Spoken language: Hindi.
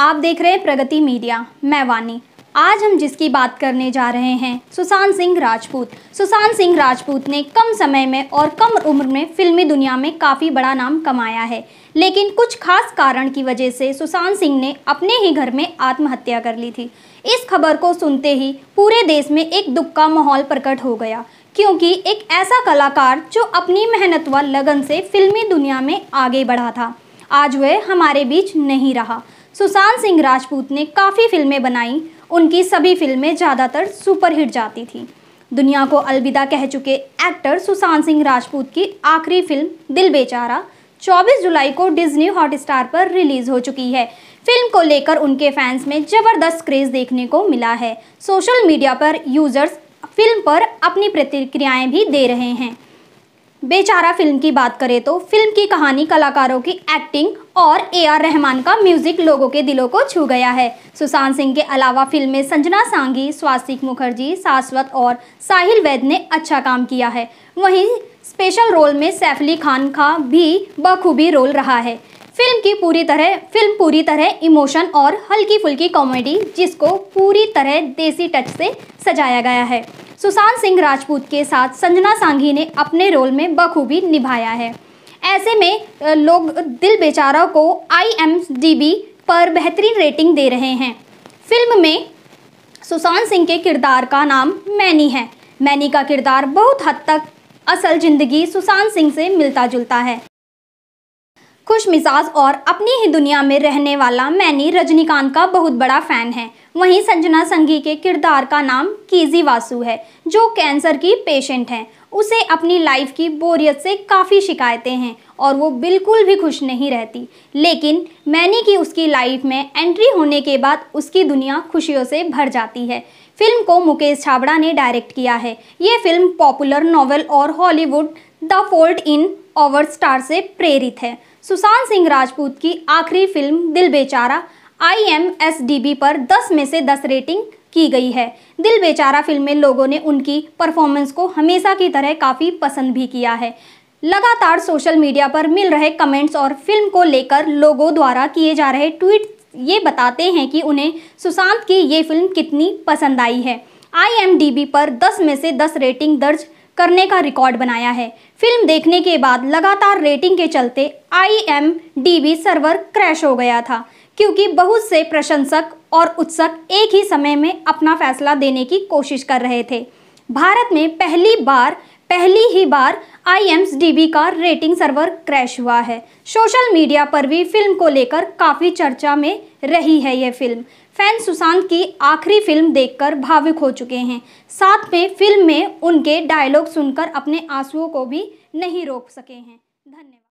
आप देख रहे हैं प्रगति मीडिया मैं वानी आज हम जिसकी बात करने जा रहे हैं सुशांत सिंह राजपूत सुशांत सिंह राजपूत ने कम समय में और कम उम्र में फिल्मी दुनिया में काफ़ी बड़ा नाम कमाया है लेकिन कुछ खास कारण की वजह से सुशांत सिंह ने अपने ही घर में आत्महत्या कर ली थी इस खबर को सुनते ही पूरे देश में एक दुख का माहौल प्रकट हो गया क्योंकि एक ऐसा कलाकार जो अपनी मेहनत व लगन से फिल्मी दुनिया में आगे बढ़ा था आज वह हमारे बीच नहीं रहा सुशांत सिंह राजपूत ने काफ़ी फिल्में बनाई उनकी सभी फिल्में ज़्यादातर सुपरहिट जाती थीं दुनिया को अलविदा कह चुके एक्टर सुशांत सिंह राजपूत की आखिरी फिल्म दिल बेचारा 24 जुलाई को डिज्नी हॉटस्टार पर रिलीज हो चुकी है फिल्म को लेकर उनके फैंस में ज़बरदस्त क्रेज़ देखने को मिला है सोशल मीडिया पर यूज़र्स फिल्म पर अपनी प्रतिक्रियाएं भी दे रहे हैं बेचारा फिल्म की बात करें तो फिल्म की कहानी कलाकारों की एक्टिंग और ए आर रहमान का म्यूजिक लोगों के दिलों को छू गया है सुशांत सिंह के अलावा फिल्म में संजना सांगी स्वास्तिक मुखर्जी शाश्वत और साहिल वैद ने अच्छा काम किया है वहीं स्पेशल रोल में सैफली खान का भी बखूबी रोल रहा है फिल्म की पूरी तरह फिल्म पूरी तरह इमोशन और हल्की फुल्की कॉमेडी जिसको पूरी तरह देसी टच से सजाया गया है सुशांत सिंह राजपूत के साथ संजना सांघी ने अपने रोल में बखूबी निभाया है ऐसे में लोग दिल बेचारा को आई पर बेहतरीन रेटिंग दे रहे हैं फिल्म में सुशांत सिंह के किरदार का नाम मैनी है मैनी का किरदार बहुत हद तक असल ज़िंदगी सुशांत सिंह से मिलता जुलता है खुश मिजाज और अपनी ही दुनिया में रहने वाला मैनी रजनीकांत का बहुत बड़ा फ़ैन है वहीं संजना संघी के किरदार का नाम कीजी वासु है जो कैंसर की पेशेंट हैं उसे अपनी लाइफ की बोरियत से काफ़ी शिकायतें हैं और वो बिल्कुल भी खुश नहीं रहती लेकिन मैंने की उसकी लाइफ में एंट्री होने के बाद उसकी दुनिया खुशियों से भर जाती है फिल्म को मुकेश छाबड़ा ने डायरेक्ट किया है ये फिल्म पॉपुलर नॉवल और Hollywood the fault in our star से प्रेरित है सुशांत सिंह राजपूत की आखिरी फिल्म दिल बेचारा आई पर 10 में से 10 रेटिंग की गई है दिल बेचारा फिल्म में लोगों ने उनकी परफॉर्मेंस को हमेशा की तरह काफ़ी पसंद भी किया है लगातार सोशल मीडिया पर मिल रहे कमेंट्स और फिल्म को लेकर लोगों द्वारा किए जा रहे ट्वीट ये बताते हैं कि उन्हें सुशांत की ये फिल्म कितनी पसंद आई है आई पर 10 में से 10 रेटिंग दर्ज करने का रिकॉर्ड बनाया है फिल्म देखने के बाद लगातार रेटिंग के चलते आई सर्वर क्रैश हो गया था क्योंकि बहुत से प्रशंसक और उत्सक एक ही समय में अपना फैसला देने की कोशिश कर रहे थे भारत में पहली बार पहली ही बार आई का रेटिंग सर्वर क्रैश हुआ है सोशल मीडिया पर भी फिल्म को लेकर काफ़ी चर्चा में रही है यह फिल्म फैन सुशांत की आखिरी फिल्म देखकर भावुक हो चुके हैं साथ में फिल्म में उनके डायलॉग सुनकर अपने आंसुओं को भी नहीं रोक सके हैं धन्यवाद